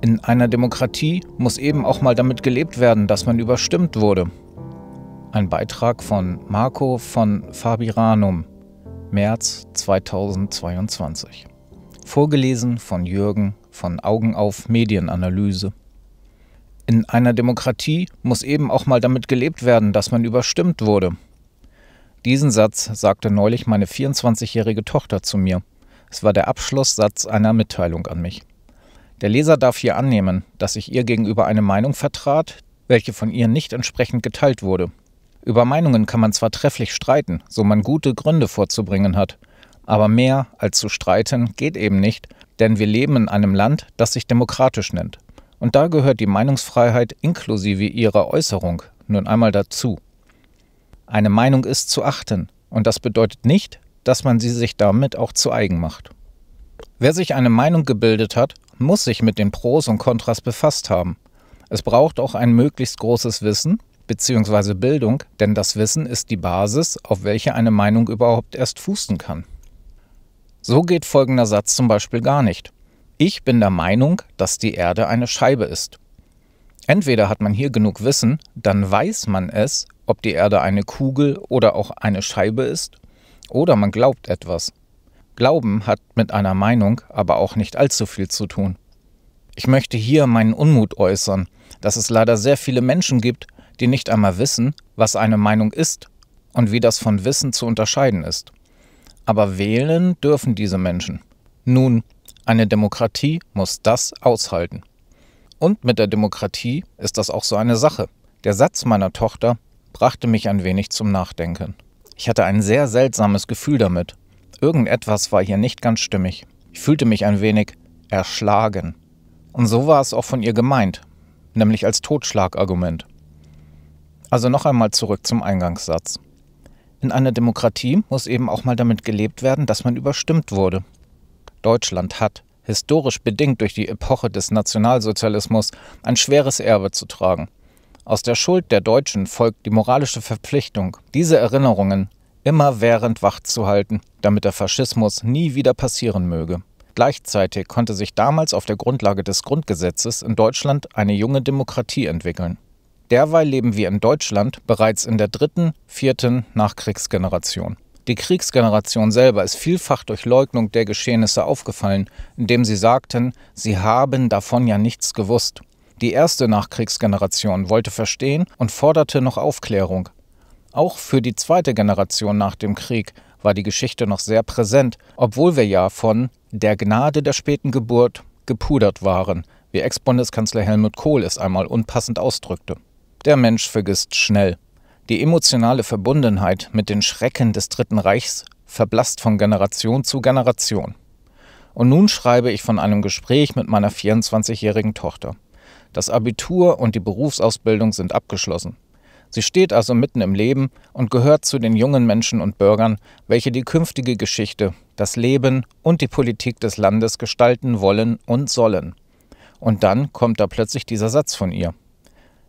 In einer Demokratie muss eben auch mal damit gelebt werden, dass man überstimmt wurde. Ein Beitrag von Marco von Fabiranum, März 2022. Vorgelesen von Jürgen von Augen auf Medienanalyse. In einer Demokratie muss eben auch mal damit gelebt werden, dass man überstimmt wurde. Diesen Satz sagte neulich meine 24-jährige Tochter zu mir. Es war der Abschlusssatz einer Mitteilung an mich. Der Leser darf hier annehmen, dass ich ihr gegenüber eine Meinung vertrat, welche von ihr nicht entsprechend geteilt wurde. Über Meinungen kann man zwar trefflich streiten, so man gute Gründe vorzubringen hat, aber mehr als zu streiten geht eben nicht, denn wir leben in einem Land, das sich demokratisch nennt. Und da gehört die Meinungsfreiheit inklusive ihrer Äußerung nun einmal dazu. Eine Meinung ist zu achten, und das bedeutet nicht, dass man sie sich damit auch zu eigen macht. Wer sich eine Meinung gebildet hat, muss sich mit den Pros und Kontras befasst haben. Es braucht auch ein möglichst großes Wissen bzw. Bildung, denn das Wissen ist die Basis, auf welche eine Meinung überhaupt erst fußen kann. So geht folgender Satz zum Beispiel gar nicht. Ich bin der Meinung, dass die Erde eine Scheibe ist. Entweder hat man hier genug Wissen, dann weiß man es, ob die Erde eine Kugel oder auch eine Scheibe ist, oder man glaubt etwas. Glauben hat mit einer Meinung aber auch nicht allzu viel zu tun. Ich möchte hier meinen Unmut äußern, dass es leider sehr viele Menschen gibt, die nicht einmal wissen, was eine Meinung ist und wie das von Wissen zu unterscheiden ist. Aber wählen dürfen diese Menschen. Nun, eine Demokratie muss das aushalten. Und mit der Demokratie ist das auch so eine Sache. Der Satz meiner Tochter brachte mich ein wenig zum Nachdenken. Ich hatte ein sehr seltsames Gefühl damit, Irgendetwas war hier nicht ganz stimmig. Ich fühlte mich ein wenig erschlagen. Und so war es auch von ihr gemeint, nämlich als Totschlagargument. Also noch einmal zurück zum Eingangssatz. In einer Demokratie muss eben auch mal damit gelebt werden, dass man überstimmt wurde. Deutschland hat, historisch bedingt durch die Epoche des Nationalsozialismus, ein schweres Erbe zu tragen. Aus der Schuld der Deutschen folgt die moralische Verpflichtung, diese Erinnerungen immer während wach zu halten, damit der Faschismus nie wieder passieren möge. Gleichzeitig konnte sich damals auf der Grundlage des Grundgesetzes in Deutschland eine junge Demokratie entwickeln. Derweil leben wir in Deutschland bereits in der dritten, vierten Nachkriegsgeneration. Die Kriegsgeneration selber ist vielfach durch Leugnung der Geschehnisse aufgefallen, indem sie sagten, sie haben davon ja nichts gewusst. Die erste Nachkriegsgeneration wollte verstehen und forderte noch Aufklärung, auch für die zweite Generation nach dem Krieg war die Geschichte noch sehr präsent, obwohl wir ja von der Gnade der späten Geburt gepudert waren, wie Ex-Bundeskanzler Helmut Kohl es einmal unpassend ausdrückte. Der Mensch vergisst schnell. Die emotionale Verbundenheit mit den Schrecken des Dritten Reichs verblasst von Generation zu Generation. Und nun schreibe ich von einem Gespräch mit meiner 24-jährigen Tochter. Das Abitur und die Berufsausbildung sind abgeschlossen. Sie steht also mitten im Leben und gehört zu den jungen Menschen und Bürgern, welche die künftige Geschichte, das Leben und die Politik des Landes gestalten wollen und sollen. Und dann kommt da plötzlich dieser Satz von ihr.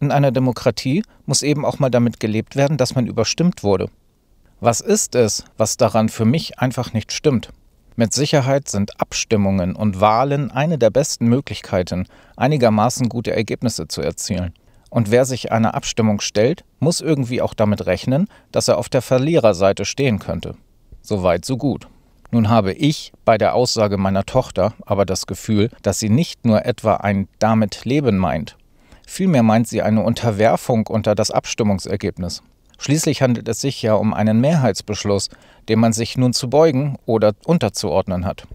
In einer Demokratie muss eben auch mal damit gelebt werden, dass man überstimmt wurde. Was ist es, was daran für mich einfach nicht stimmt? Mit Sicherheit sind Abstimmungen und Wahlen eine der besten Möglichkeiten, einigermaßen gute Ergebnisse zu erzielen. Und wer sich einer Abstimmung stellt, muss irgendwie auch damit rechnen, dass er auf der Verliererseite stehen könnte. Soweit, so gut. Nun habe ich bei der Aussage meiner Tochter aber das Gefühl, dass sie nicht nur etwa ein damit Leben meint. Vielmehr meint sie eine Unterwerfung unter das Abstimmungsergebnis. Schließlich handelt es sich ja um einen Mehrheitsbeschluss, dem man sich nun zu beugen oder unterzuordnen hat.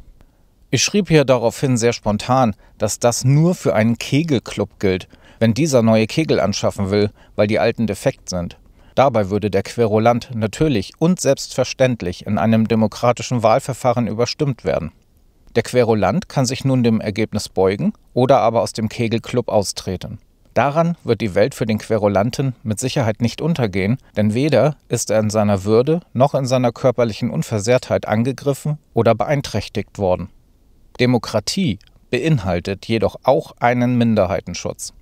Ich schrieb hier daraufhin sehr spontan, dass das nur für einen Kegelclub gilt wenn dieser neue Kegel anschaffen will, weil die alten defekt sind. Dabei würde der Querulant natürlich und selbstverständlich in einem demokratischen Wahlverfahren überstimmt werden. Der Querulant kann sich nun dem Ergebnis beugen oder aber aus dem Kegelclub austreten. Daran wird die Welt für den Querulanten mit Sicherheit nicht untergehen, denn weder ist er in seiner Würde noch in seiner körperlichen Unversehrtheit angegriffen oder beeinträchtigt worden. Demokratie beinhaltet jedoch auch einen Minderheitenschutz.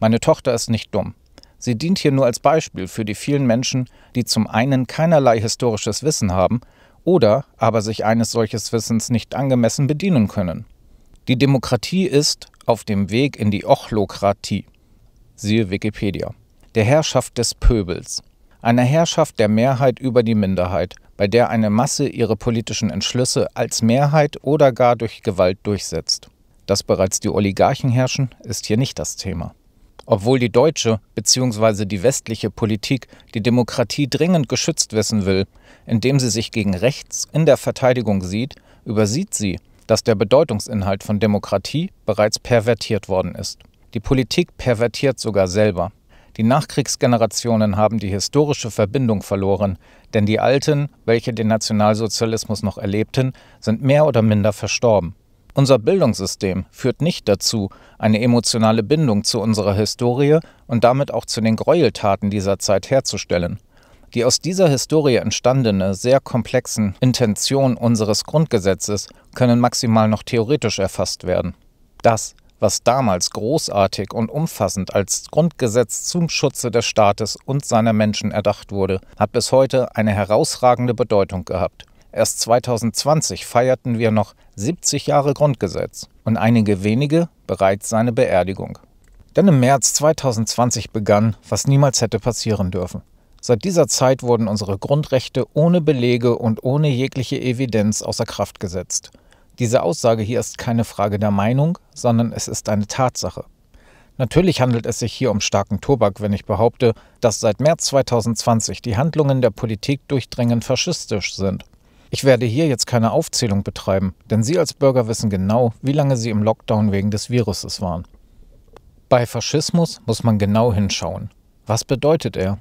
Meine Tochter ist nicht dumm. Sie dient hier nur als Beispiel für die vielen Menschen, die zum einen keinerlei historisches Wissen haben oder aber sich eines solches Wissens nicht angemessen bedienen können. Die Demokratie ist auf dem Weg in die Ochlokratie. Siehe Wikipedia. Der Herrschaft des Pöbels. Eine Herrschaft der Mehrheit über die Minderheit, bei der eine Masse ihre politischen Entschlüsse als Mehrheit oder gar durch Gewalt durchsetzt. Dass bereits die Oligarchen herrschen, ist hier nicht das Thema. Obwohl die deutsche bzw. die westliche Politik die Demokratie dringend geschützt wissen will, indem sie sich gegen rechts in der Verteidigung sieht, übersieht sie, dass der Bedeutungsinhalt von Demokratie bereits pervertiert worden ist. Die Politik pervertiert sogar selber. Die Nachkriegsgenerationen haben die historische Verbindung verloren, denn die Alten, welche den Nationalsozialismus noch erlebten, sind mehr oder minder verstorben. Unser Bildungssystem führt nicht dazu, eine emotionale Bindung zu unserer Historie und damit auch zu den Gräueltaten dieser Zeit herzustellen. Die aus dieser Historie entstandene, sehr komplexen Intention unseres Grundgesetzes können maximal noch theoretisch erfasst werden. Das, was damals großartig und umfassend als Grundgesetz zum Schutze des Staates und seiner Menschen erdacht wurde, hat bis heute eine herausragende Bedeutung gehabt. Erst 2020 feierten wir noch 70 Jahre Grundgesetz und einige wenige bereits seine Beerdigung. Denn im März 2020 begann, was niemals hätte passieren dürfen. Seit dieser Zeit wurden unsere Grundrechte ohne Belege und ohne jegliche Evidenz außer Kraft gesetzt. Diese Aussage hier ist keine Frage der Meinung, sondern es ist eine Tatsache. Natürlich handelt es sich hier um starken Tobak, wenn ich behaupte, dass seit März 2020 die Handlungen der Politik durchdringend faschistisch sind. Ich werde hier jetzt keine Aufzählung betreiben, denn Sie als Bürger wissen genau, wie lange Sie im Lockdown wegen des Viruses waren. Bei Faschismus muss man genau hinschauen. Was bedeutet er?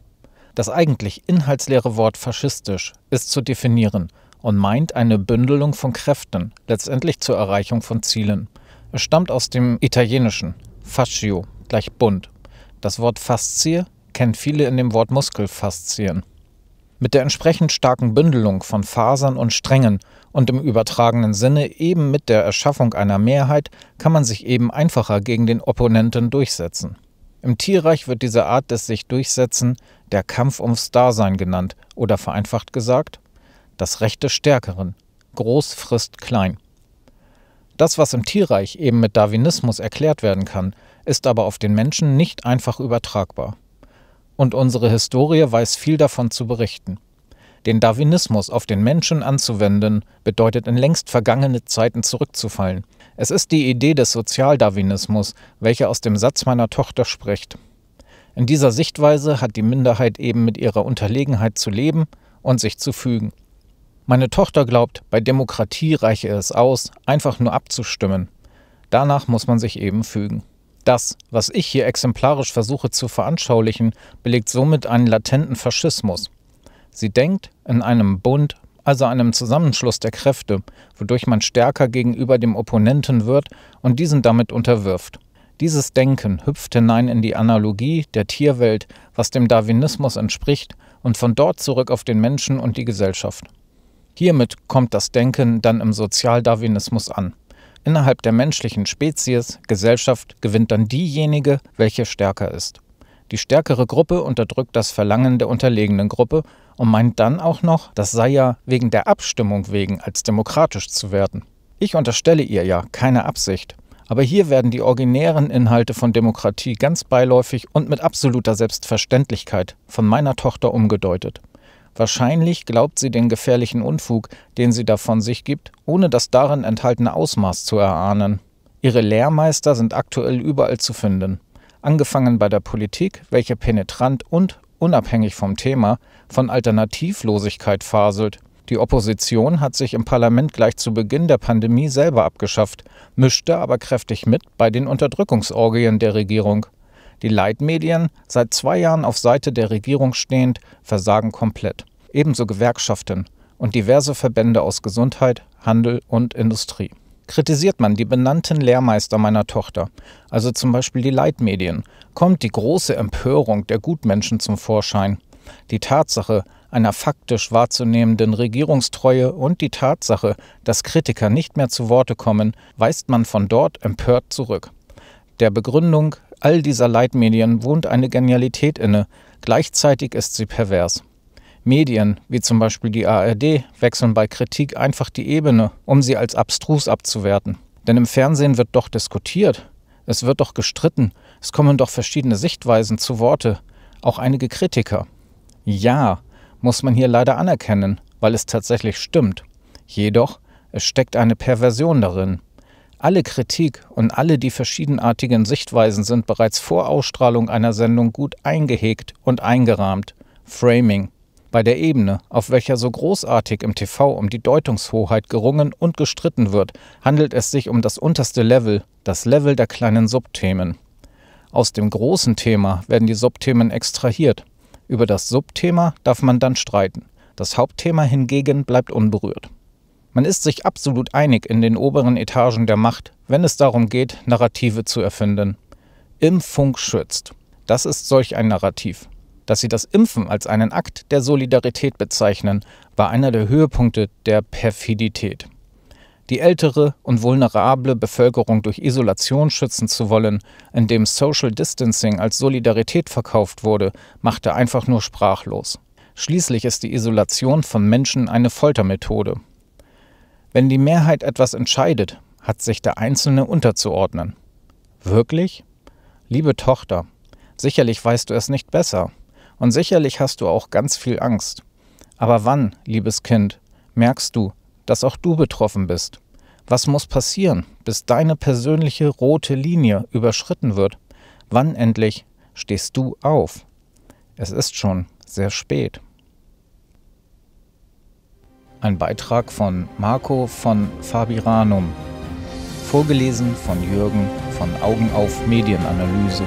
Das eigentlich inhaltsleere Wort faschistisch ist zu definieren und meint eine Bündelung von Kräften, letztendlich zur Erreichung von Zielen. Es stammt aus dem Italienischen, fascio, gleich bunt. Das Wort Faszie kennt viele in dem Wort Muskelfaszien. Mit der entsprechend starken Bündelung von Fasern und Strängen und im übertragenen Sinne eben mit der Erschaffung einer Mehrheit kann man sich eben einfacher gegen den Opponenten durchsetzen. Im Tierreich wird diese Art des sich Durchsetzen der Kampf ums Dasein genannt oder vereinfacht gesagt das Recht des Stärkeren. Groß frisst klein. Das, was im Tierreich eben mit Darwinismus erklärt werden kann, ist aber auf den Menschen nicht einfach übertragbar und unsere Historie weiß viel davon zu berichten. Den Darwinismus auf den Menschen anzuwenden, bedeutet in längst vergangene Zeiten zurückzufallen. Es ist die Idee des Sozialdarwinismus, welche aus dem Satz meiner Tochter spricht. In dieser Sichtweise hat die Minderheit eben mit ihrer Unterlegenheit zu leben und sich zu fügen. Meine Tochter glaubt, bei Demokratie reiche es aus, einfach nur abzustimmen. Danach muss man sich eben fügen. Das, was ich hier exemplarisch versuche zu veranschaulichen, belegt somit einen latenten Faschismus. Sie denkt in einem Bund, also einem Zusammenschluss der Kräfte, wodurch man stärker gegenüber dem Opponenten wird und diesen damit unterwirft. Dieses Denken hüpft hinein in die Analogie der Tierwelt, was dem Darwinismus entspricht, und von dort zurück auf den Menschen und die Gesellschaft. Hiermit kommt das Denken dann im Sozialdarwinismus an. Innerhalb der menschlichen Spezies, Gesellschaft gewinnt dann diejenige, welche stärker ist. Die stärkere Gruppe unterdrückt das Verlangen der unterlegenen Gruppe und meint dann auch noch, das sei ja wegen der Abstimmung wegen als demokratisch zu werden. Ich unterstelle ihr ja keine Absicht. Aber hier werden die originären Inhalte von Demokratie ganz beiläufig und mit absoluter Selbstverständlichkeit von meiner Tochter umgedeutet. Wahrscheinlich glaubt sie den gefährlichen Unfug, den sie da von sich gibt, ohne das darin enthaltene Ausmaß zu erahnen. Ihre Lehrmeister sind aktuell überall zu finden. Angefangen bei der Politik, welche penetrant und, unabhängig vom Thema, von Alternativlosigkeit faselt. Die Opposition hat sich im Parlament gleich zu Beginn der Pandemie selber abgeschafft, mischte aber kräftig mit bei den Unterdrückungsorgien der Regierung. Die Leitmedien, seit zwei Jahren auf Seite der Regierung stehend, versagen komplett. Ebenso Gewerkschaften und diverse Verbände aus Gesundheit, Handel und Industrie. Kritisiert man die benannten Lehrmeister meiner Tochter, also zum Beispiel die Leitmedien, kommt die große Empörung der Gutmenschen zum Vorschein. Die Tatsache einer faktisch wahrzunehmenden Regierungstreue und die Tatsache, dass Kritiker nicht mehr zu Worte kommen, weist man von dort empört zurück. Der Begründung, all dieser Leitmedien wohnt eine Genialität inne, gleichzeitig ist sie pervers. Medien, wie zum Beispiel die ARD, wechseln bei Kritik einfach die Ebene, um sie als abstrus abzuwerten. Denn im Fernsehen wird doch diskutiert, es wird doch gestritten, es kommen doch verschiedene Sichtweisen zu Worte, auch einige Kritiker. Ja, muss man hier leider anerkennen, weil es tatsächlich stimmt. Jedoch, es steckt eine Perversion darin. Alle Kritik und alle die verschiedenartigen Sichtweisen sind bereits vor Ausstrahlung einer Sendung gut eingehegt und eingerahmt. Framing. Bei der Ebene, auf welcher so großartig im TV um die Deutungshoheit gerungen und gestritten wird, handelt es sich um das unterste Level, das Level der kleinen Subthemen. Aus dem großen Thema werden die Subthemen extrahiert. Über das Subthema darf man dann streiten. Das Hauptthema hingegen bleibt unberührt. Man ist sich absolut einig in den oberen Etagen der Macht, wenn es darum geht, Narrative zu erfinden. Impfung schützt. Das ist solch ein Narrativ. Dass sie das Impfen als einen Akt der Solidarität bezeichnen, war einer der Höhepunkte der Perfidität. Die ältere und vulnerable Bevölkerung durch Isolation schützen zu wollen, indem Social Distancing als Solidarität verkauft wurde, machte einfach nur sprachlos. Schließlich ist die Isolation von Menschen eine Foltermethode wenn die Mehrheit etwas entscheidet, hat sich der Einzelne unterzuordnen. Wirklich? Liebe Tochter, sicherlich weißt du es nicht besser und sicherlich hast du auch ganz viel Angst. Aber wann, liebes Kind, merkst du, dass auch du betroffen bist? Was muss passieren, bis deine persönliche rote Linie überschritten wird? Wann endlich stehst du auf? Es ist schon sehr spät. Ein Beitrag von Marco von Fabiranum. Vorgelesen von Jürgen von Augen auf Medienanalyse.